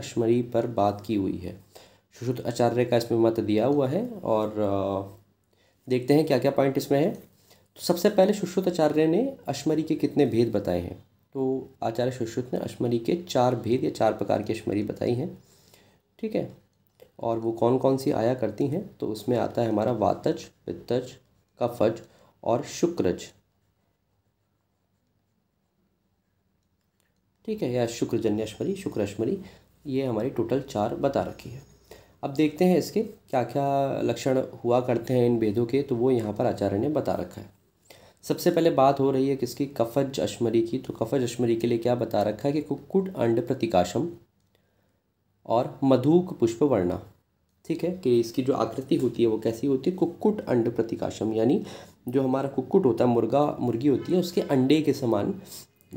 लक्ष्मणी पर बात की हुई है सुश्रुत आचार्य का इसमें मत दिया हुआ है और देखते हैं क्या क्या पॉइंट इसमें है तो सबसे पहले सुश्रुत आचार्य ने अश्मरी के कितने भेद बताए हैं तो आचार्य सुश्रुत ने अश्मरी के चार भेद या चार प्रकार की अश्मरी बताई हैं ठीक है और वो कौन कौन सी आया करती हैं तो उसमें आता है हमारा वातज पित्तज कफज और शुक्रज ठीक है या शुक्रजन्य अश्मरी शुक्र अश्मरी ये हमारी टोटल चार बता रखी है अब देखते हैं इसके क्या क्या लक्षण हुआ करते हैं इन वेदों के तो वो यहाँ पर आचार्य ने बता रखा है सबसे पहले बात हो रही है किसकी कफज अश्मरी की तो कफज अश्मरी के लिए क्या बता रखा है कि कुक्कुट अंड प्रतिकाशम और मधुक पुष्प वर्णा ठीक है कि इसकी जो आकृति होती है वो कैसी होती है कुक्कुट अंड प्रतिकाशम यानी जो हमारा कुक्कुट होता है मुर्गा मुर्गी होती है उसके अंडे के समान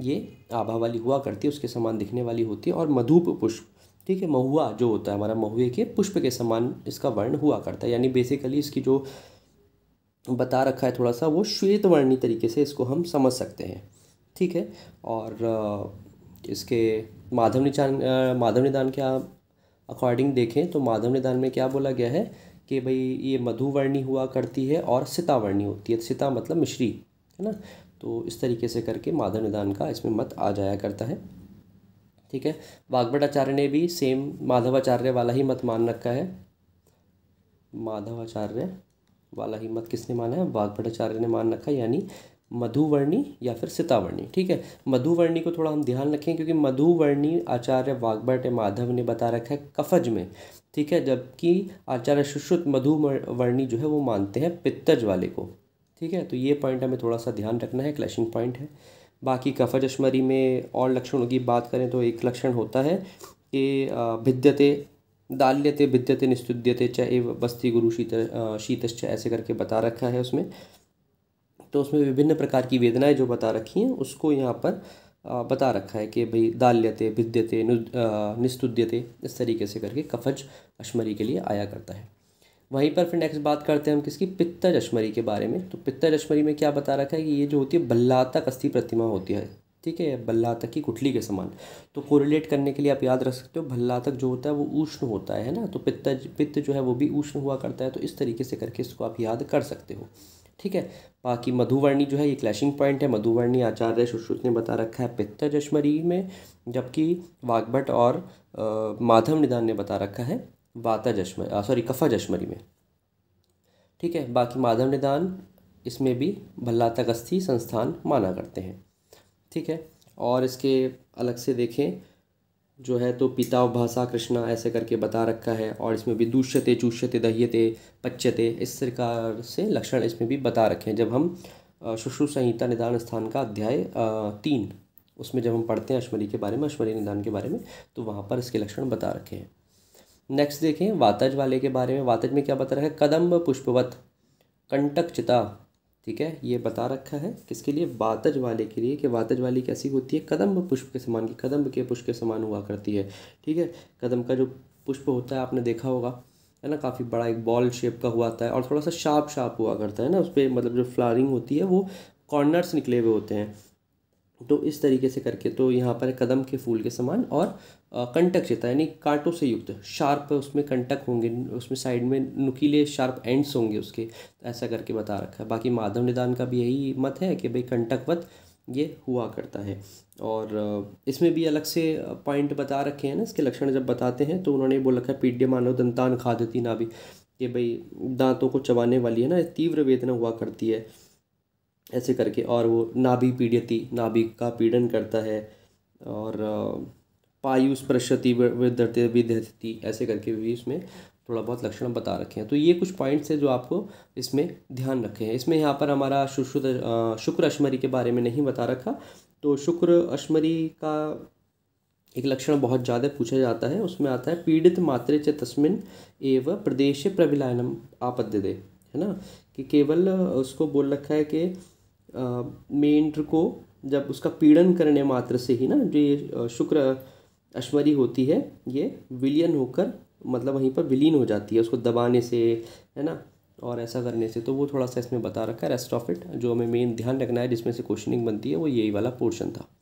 ये आभा वाली हुआ करती है उसके समान दिखने वाली होती है और मधुप पुष्प ठीक है महुआ जो होता है हमारा महुए के पुष्प के समान इसका वर्ण हुआ करता है यानी बेसिकली इसकी जो बता रखा है थोड़ा सा वो श्वेत वर्णी तरीके से इसको हम समझ सकते हैं ठीक है और इसके माधव निचान माधव निदान के अकॉर्डिंग देखें तो माधव निदान में क्या बोला गया है कि भाई ये मधुवर्णी हुआ करती है और सीतावर्णी होती है सीता मतलब मिश्री है ना तो इस तरीके से करके माधव निदान का इसमें मत आ जाया करता है ठीक है वाग्भटाचार्य ने भी सेम माधवाचार्य वाला ही मत मान रखा है माधवाचार्य वाला ही मत किसने माना है वाग्भटाचार्य ने मान रखा है यानी मधुवर्णी या फिर सितावर्णी ठीक है मधुवर्णी को थोड़ा हम ध्यान रखें क्योंकि मधुवर्णी आचार्य वाग्भट माधव ने बता रखा है कफज में ठीक है जबकि आचार्य सुश्रुत मधुवर्णी जो है वो मानते हैं पित्तज वाले को ठीक है तो ये पॉइंट हमें थोड़ा सा ध्यान रखना है क्लैशिंग पॉइंट है बाकी कफ़ा चश्मरी में और लक्षणों की बात करें तो एक लक्षण होता है कि भिद्यते दाल्यते भिद्यते निस्तुद्यते चाहे बस्ती गुरु शीत शीतश्च ऐसे करके बता रखा है उसमें तो उसमें विभिन्न प्रकार की वेदनाएं जो बता रखी हैं उसको यहाँ पर बता रखा है कि भाई दाल्यते भिद्यते निस्तुद्यते इस तरीके से करके कफज अश्मरी के लिए आया करता है वहीं पर फिर नेक्स्ट बात करते हैं हम किसकी पित्ता चश्मरी के बारे में तो पित्ता चश्मरी में क्या बता रखा है कि ये जो होती है बल्लातक अस्थि प्रतिमा होती है ठीक है बल्लातक की गुठली के समान तो कोरिलेट करने के लिए आप याद रख सकते हो बल्लातक जो होता है वो उष्ण होता है ना तो पित्त पित्त जो है वो भी उष्ण हुआ करता है तो इस तरीके से करके इसको आप याद कर सकते हो ठीक है बाकी मधुवर्णी जो है ये क्लैशिंग पॉइंट है मधुवर्णी आचार्य सुश्रुत ने बता रखा है पित्त चश्मरी में जबकि वागभट और माधव निदान ने बता रखा है बाता जश्म सॉरी कफ़ा जशमरी में ठीक है बाकी माधव निदान इसमें भी भल्लाता कस्थी संस्थान माना करते हैं ठीक है और इसके अलग से देखें जो है तो पिता भाषा कृष्णा ऐसे करके बता रखा है और इसमें भी दूष्यते चूष्यते दहियते पच्यते इस प्रकार से लक्षण इसमें भी बता रखे हैं जब हम शुश्रु संहिता निदान स्थान का अध्याय तीन उसमें जब हम पढ़ते हैं अश्वरी के बारे में अश्मरी निदान के बारे में तो वहाँ पर इसके लक्षण बता रखे हैं नेक्स्ट देखें वातज वाले के बारे में वातज में क्या बता रखा है कदम्ब पुष्पवत कंटक चिता ठीक है ये बता रखा है किसके लिए वातज वाले के लिए कि वातज वाली कैसी होती है कदम्ब पुष्प के समान की कदम्ब के पुष्प के समान हुआ करती है ठीक है कदम का जो पुष्प होता है आपने देखा होगा है ना काफ़ी बड़ा एक बॉल शेप का हुआ आता है और थोड़ा सा शार्प शार्प हुआ करता है ना उस पर मतलब जो फ्लारिंग होती है वो कॉर्नर्स निकले हुए होते हैं तो इस तरीके से करके तो यहाँ पर कदम के फूल के समान और कंटक चेता यानी कांटों से युक्त शार्प उसमें कंटक होंगे उसमें साइड में नुकीले शार्प एंड्स होंगे उसके तो ऐसा करके बता रखा है बाकी माधव निदान का भी यही मत है कि भाई कंटकवत ये हुआ करता है और इसमें भी अलग से पॉइंट बता रखे हैं ना इसके लक्षण जब बताते हैं तो उन्होंने बोल रखा है पीड्य मानव दंतान खा देती ना भी कि भाई दांतों को चबाने वाली है ना तीव्र वेदना हुआ करती है ऐसे करके और वो नाभि पीड़ती नाभि का पीड़न करता है और पायु स्पृशति विधते विद्यति ऐसे करके भी इसमें थोड़ा बहुत लक्षण बता रखे हैं तो ये कुछ पॉइंट्स हैं जो आपको इसमें ध्यान रखे हैं इसमें यहाँ पर हमारा शुश्र शुक्र अश्मरी के बारे में नहीं बता रखा तो शुक्र अश्मरी का एक लक्षण बहुत ज़्यादा पूछा जाता है उसमें आता है पीड़ित मात्रे च तस्मिन एव प्रदेश प्रविलायनम आपद्य दे है ना कि केवल उसको बोल रखा है कि मेंढ को जब उसका पीड़न करने मात्र से ही ना जो ये शुक्र अश्मरी होती है ये विलियन होकर मतलब वहीं पर विलीन हो जाती है उसको दबाने से है ना और ऐसा करने से तो वो थोड़ा सा इसमें बता रखा है रेस्ट ऑफ इट जो हमें मेन ध्यान रखना है जिसमें से क्वेश्चनिंग बनती है वो यही वाला पोर्शन था